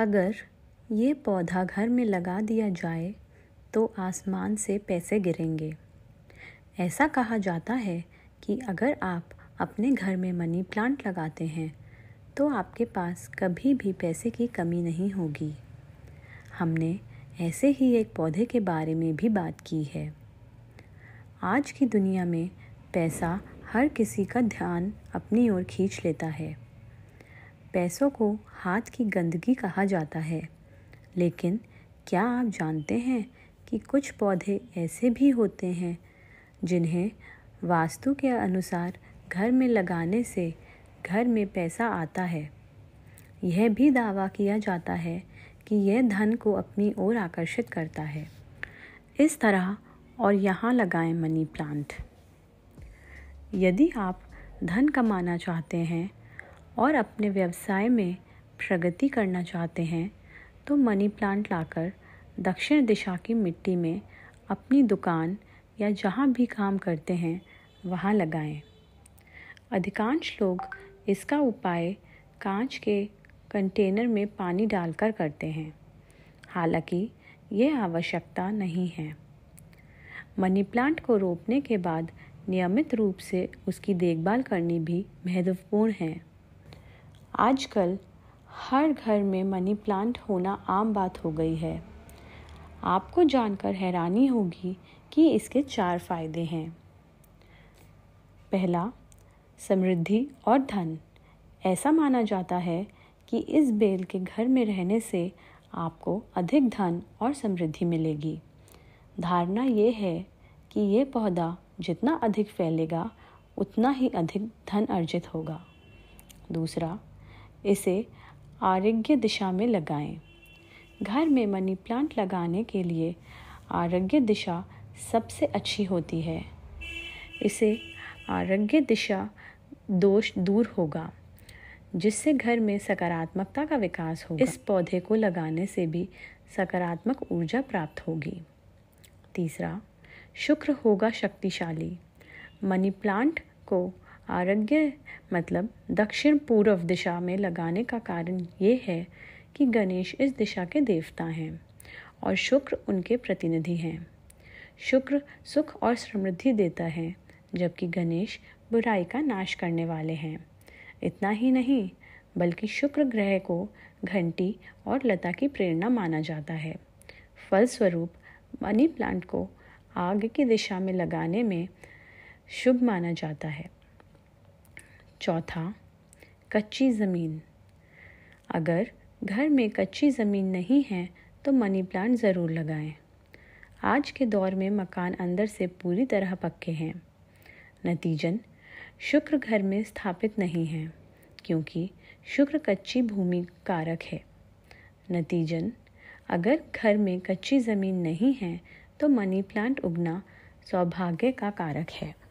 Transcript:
अगर ये पौधा घर में लगा दिया जाए तो आसमान से पैसे गिरेंगे ऐसा कहा जाता है कि अगर आप अपने घर में मनी प्लांट लगाते हैं तो आपके पास कभी भी पैसे की कमी नहीं होगी हमने ऐसे ही एक पौधे के बारे में भी बात की है आज की दुनिया में पैसा हर किसी का ध्यान अपनी ओर खींच लेता है पैसों को हाथ की गंदगी कहा जाता है लेकिन क्या आप जानते हैं कि कुछ पौधे ऐसे भी होते हैं जिन्हें वास्तु के अनुसार घर में लगाने से घर में पैसा आता है यह भी दावा किया जाता है कि यह धन को अपनी ओर आकर्षित करता है इस तरह और यहाँ लगाएं मनी प्लांट यदि आप धन कमाना चाहते हैं और अपने व्यवसाय में प्रगति करना चाहते हैं तो मनी प्लांट लाकर दक्षिण दिशा की मिट्टी में अपनी दुकान या जहाँ भी काम करते हैं वहाँ लगाएं। अधिकांश लोग इसका उपाय कांच के कंटेनर में पानी डालकर करते हैं हालांकि ये आवश्यकता नहीं है मनी प्लांट को रोपने के बाद नियमित रूप से उसकी देखभाल करनी भी महत्वपूर्ण है आजकल हर घर में मनी प्लांट होना आम बात हो गई है आपको जानकर हैरानी होगी कि इसके चार फायदे हैं पहला समृद्धि और धन ऐसा माना जाता है कि इस बेल के घर में रहने से आपको अधिक धन और समृद्धि मिलेगी धारणा ये है कि ये पौधा जितना अधिक फैलेगा उतना ही अधिक धन अर्जित होगा दूसरा इसे आरोग्य दिशा में लगाएं। घर में मनी प्लांट लगाने के लिए आरोग्य दिशा सबसे अच्छी होती है इसे आरोग्य दिशा दोष दूर होगा जिससे घर में सकारात्मकता का विकास होगा इस पौधे को लगाने से भी सकारात्मक ऊर्जा प्राप्त होगी तीसरा शुक्र होगा शक्तिशाली मनी प्लांट को आरग्य मतलब दक्षिण पूर्व दिशा में लगाने का कारण ये है कि गणेश इस दिशा के देवता हैं और शुक्र उनके प्रतिनिधि हैं शुक्र सुख और समृद्धि देता है जबकि गणेश बुराई का नाश करने वाले हैं इतना ही नहीं बल्कि शुक्र ग्रह को घंटी और लता की प्रेरणा माना जाता है फलस्वरूप मनी प्लांट को आग की दिशा में लगाने में शुभ माना जाता है चौथा कच्ची ज़मीन अगर घर में कच्ची ज़मीन नहीं है तो मनी प्लांट ज़रूर लगाएं। आज के दौर में मकान अंदर से पूरी तरह पक्के हैं नतीजन शुक्र घर में स्थापित नहीं है क्योंकि शुक्र कच्ची भूमि कारक है नतीजन अगर घर में कच्ची ज़मीन नहीं है तो मनी प्लांट उगना सौभाग्य का कारक है